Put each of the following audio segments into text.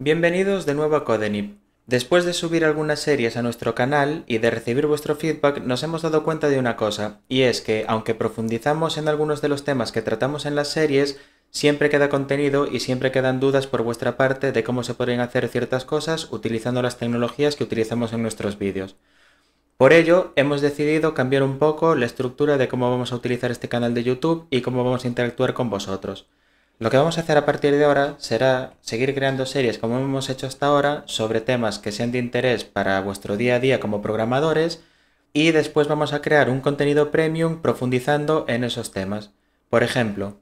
Bienvenidos de nuevo a Codenip. Después de subir algunas series a nuestro canal y de recibir vuestro feedback nos hemos dado cuenta de una cosa, y es que aunque profundizamos en algunos de los temas que tratamos en las series, siempre queda contenido y siempre quedan dudas por vuestra parte de cómo se pueden hacer ciertas cosas utilizando las tecnologías que utilizamos en nuestros vídeos. Por ello, hemos decidido cambiar un poco la estructura de cómo vamos a utilizar este canal de YouTube y cómo vamos a interactuar con vosotros. Lo que vamos a hacer a partir de ahora será seguir creando series como hemos hecho hasta ahora sobre temas que sean de interés para vuestro día a día como programadores y después vamos a crear un contenido premium profundizando en esos temas. Por ejemplo,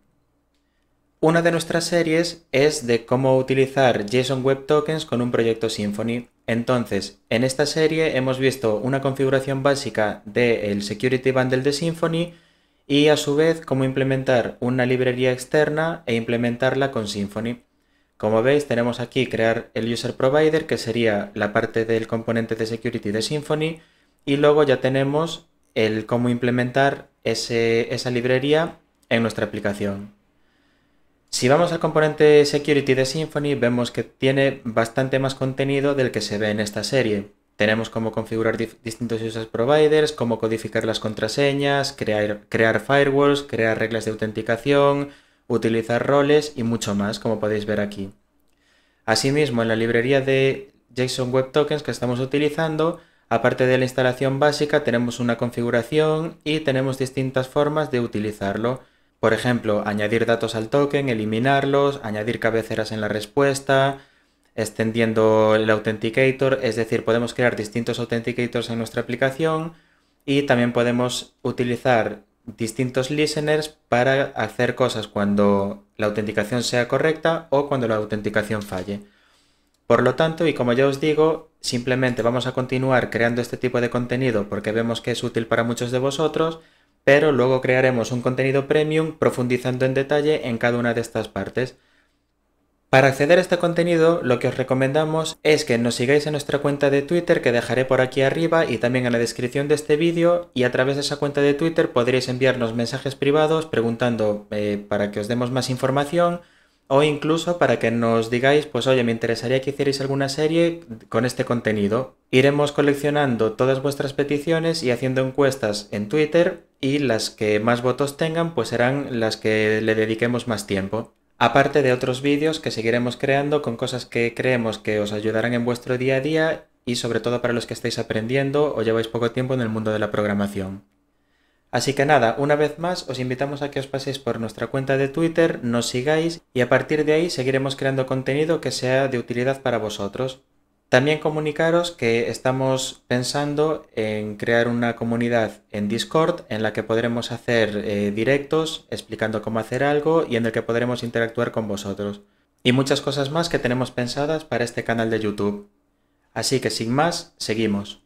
una de nuestras series es de cómo utilizar JSON Web Tokens con un proyecto Symfony. Entonces, en esta serie hemos visto una configuración básica del Security Bundle de Symfony, y a su vez cómo implementar una librería externa e implementarla con Symfony. Como veis tenemos aquí crear el user provider que sería la parte del componente de security de Symfony y luego ya tenemos el cómo implementar esa librería en nuestra aplicación. Si vamos al componente security de Symfony vemos que tiene bastante más contenido del que se ve en esta serie. Tenemos cómo configurar distintos users providers, cómo codificar las contraseñas, crear, crear firewalls, crear reglas de autenticación, utilizar roles y mucho más, como podéis ver aquí. Asimismo, en la librería de JSON Web Tokens que estamos utilizando, aparte de la instalación básica, tenemos una configuración y tenemos distintas formas de utilizarlo. Por ejemplo, añadir datos al token, eliminarlos, añadir cabeceras en la respuesta, extendiendo el Authenticator, es decir, podemos crear distintos Authenticators en nuestra aplicación y también podemos utilizar distintos listeners para hacer cosas cuando la autenticación sea correcta o cuando la autenticación falle. Por lo tanto, y como ya os digo, simplemente vamos a continuar creando este tipo de contenido porque vemos que es útil para muchos de vosotros, pero luego crearemos un contenido premium profundizando en detalle en cada una de estas partes. Para acceder a este contenido, lo que os recomendamos es que nos sigáis en nuestra cuenta de Twitter, que dejaré por aquí arriba y también en la descripción de este vídeo, y a través de esa cuenta de Twitter podréis enviarnos mensajes privados preguntando eh, para que os demos más información o incluso para que nos digáis, pues oye, me interesaría que hicierais alguna serie con este contenido. Iremos coleccionando todas vuestras peticiones y haciendo encuestas en Twitter y las que más votos tengan, pues serán las que le dediquemos más tiempo aparte de otros vídeos que seguiremos creando con cosas que creemos que os ayudarán en vuestro día a día y sobre todo para los que estáis aprendiendo o lleváis poco tiempo en el mundo de la programación. Así que nada, una vez más os invitamos a que os paséis por nuestra cuenta de Twitter, nos sigáis y a partir de ahí seguiremos creando contenido que sea de utilidad para vosotros. También comunicaros que estamos pensando en crear una comunidad en Discord en la que podremos hacer eh, directos explicando cómo hacer algo y en el que podremos interactuar con vosotros. Y muchas cosas más que tenemos pensadas para este canal de YouTube. Así que sin más, seguimos.